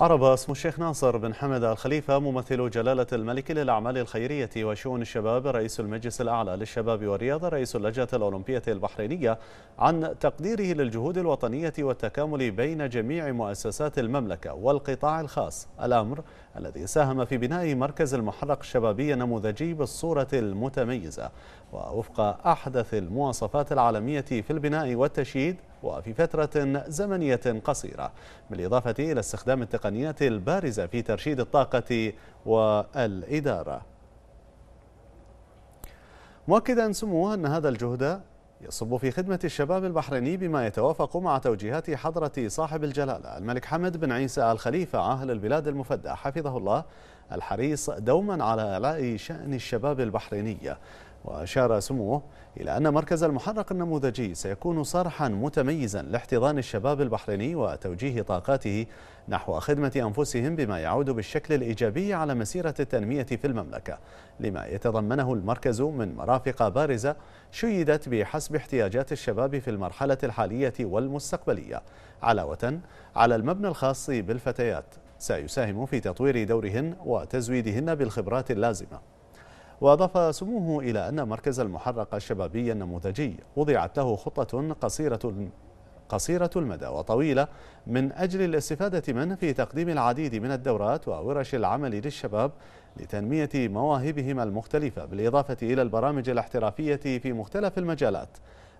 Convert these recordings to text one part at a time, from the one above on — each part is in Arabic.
عرب اسم الشيخ ناصر بن حمد الخليفة ممثل جلالة الملك للأعمال الخيرية وشؤون الشباب رئيس المجلس الأعلى للشباب والرياضة رئيس اللجنة الأولمبية البحرينية عن تقديره للجهود الوطنية والتكامل بين جميع مؤسسات المملكة والقطاع الخاص الأمر الذي ساهم في بناء مركز المحرق الشبابي النموذجي بالصورة المتميزة ووفق أحدث المواصفات العالمية في البناء والتشييد وفي فترة زمنية قصيرة بالإضافة إلى استخدام التقنيات البارزة في ترشيد الطاقة والإدارة مؤكدا سموه أن هذا الجهد يصب في خدمة الشباب البحريني بما يتوافق مع توجيهات حضرة صاحب الجلالة الملك حمد بن عيسى الخليفة عاهل البلاد المفدى حفظه الله الحريص دوما على إعلاء شأن الشباب البحرينية وأشار سموه إلى أن مركز المحرق النموذجي سيكون صرحا متميزا لاحتضان الشباب البحريني وتوجيه طاقاته نحو خدمة أنفسهم بما يعود بالشكل الإيجابي على مسيرة التنمية في المملكة لما يتضمنه المركز من مرافق بارزة شيدت بحسب احتياجات الشباب في المرحلة الحالية والمستقبلية علاوة على المبنى الخاص بالفتيات سيساهم في تطوير دورهن وتزويدهن بالخبرات اللازمه وأضاف سموه إلى أن مركز المحرق الشبابي النموذجي وضعت له خطة قصيرة قصيرة المدى وطويلة من أجل الاستفادة منه في تقديم العديد من الدورات وورش العمل للشباب لتنمية مواهبهم المختلفة بالإضافة إلى البرامج الاحترافية في مختلف المجالات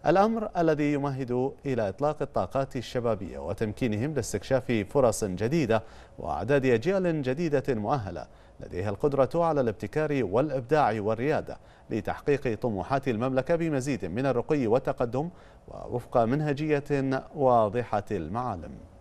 الأمر الذي يمهد إلى إطلاق الطاقات الشبابية وتمكينهم لاستكشاف فرص جديدة وأعداد أجيال جديدة مؤهلة لديها القدرة على الابتكار والإبداع والريادة لتحقيق طموحات المملكة بمزيد من الرقي والتقدم ووفق منهجية واضحة المعالم